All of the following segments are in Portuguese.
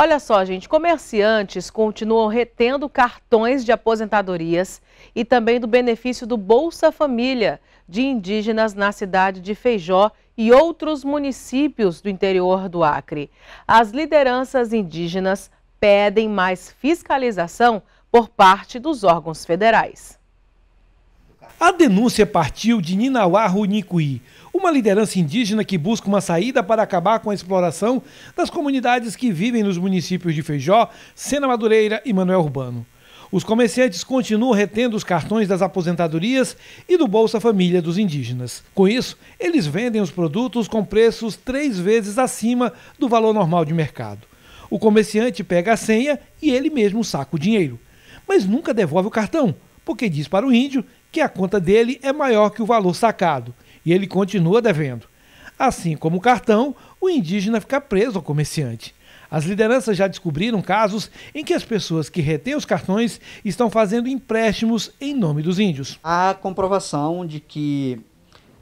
Olha só, gente, comerciantes continuam retendo cartões de aposentadorias e também do benefício do Bolsa Família de indígenas na cidade de Feijó e outros municípios do interior do Acre. As lideranças indígenas pedem mais fiscalização por parte dos órgãos federais. A denúncia partiu de Ninawarro Nicuí, uma liderança indígena que busca uma saída para acabar com a exploração das comunidades que vivem nos municípios de Feijó, Sena Madureira e Manuel Urbano. Os comerciantes continuam retendo os cartões das aposentadorias e do Bolsa Família dos indígenas. Com isso, eles vendem os produtos com preços três vezes acima do valor normal de mercado. O comerciante pega a senha e ele mesmo saca o dinheiro, mas nunca devolve o cartão, porque diz para o índio que a conta dele é maior que o valor sacado e ele continua devendo. Assim como o cartão, o indígena fica preso ao comerciante. As lideranças já descobriram casos em que as pessoas que retêm os cartões estão fazendo empréstimos em nome dos índios. Há comprovação de que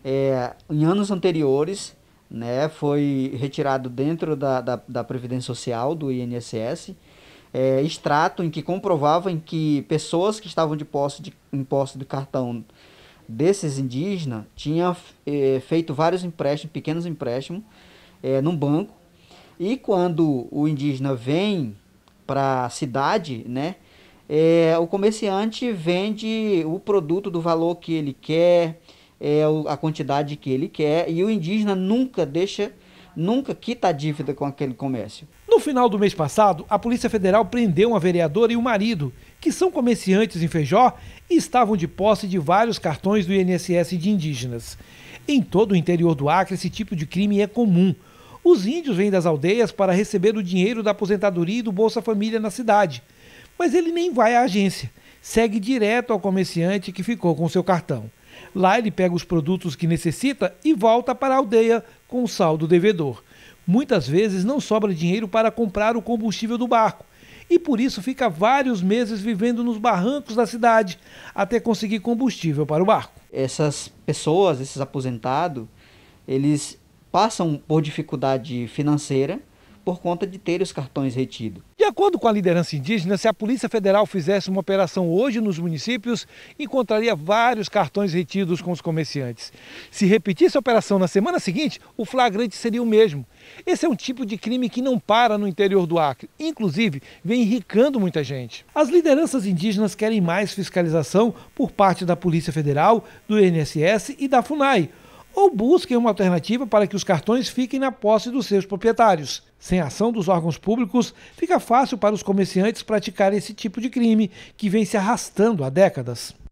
é, em anos anteriores né, foi retirado dentro da, da, da Previdência Social, do INSS, é, extrato em que comprovava em que pessoas que estavam de posse, de, em posse do cartão desses indígenas tinham é, feito vários empréstimos, pequenos empréstimos, é, num banco. E quando o indígena vem para a cidade, né, é, o comerciante vende o produto do valor que ele quer, é, a quantidade que ele quer, e o indígena nunca deixa nunca quita a dívida com aquele comércio. No final do mês passado, a Polícia Federal prendeu uma vereadora e o um marido, que são comerciantes em Feijó e estavam de posse de vários cartões do INSS de indígenas. Em todo o interior do Acre, esse tipo de crime é comum. Os índios vêm das aldeias para receber o dinheiro da aposentadoria e do Bolsa Família na cidade. Mas ele nem vai à agência, segue direto ao comerciante que ficou com seu cartão. Lá ele pega os produtos que necessita e volta para a aldeia com o saldo devedor. Muitas vezes não sobra dinheiro para comprar o combustível do barco e por isso fica vários meses vivendo nos barrancos da cidade até conseguir combustível para o barco. Essas pessoas, esses aposentados, eles passam por dificuldade financeira por conta de ter os cartões retidos acordo com a liderança indígena, se a Polícia Federal fizesse uma operação hoje nos municípios, encontraria vários cartões retidos com os comerciantes. Se repetisse a operação na semana seguinte, o flagrante seria o mesmo. Esse é um tipo de crime que não para no interior do Acre, inclusive vem enricando muita gente. As lideranças indígenas querem mais fiscalização por parte da Polícia Federal, do INSS e da FUNAI ou busquem uma alternativa para que os cartões fiquem na posse dos seus proprietários. Sem ação dos órgãos públicos, fica fácil para os comerciantes praticar esse tipo de crime que vem se arrastando há décadas.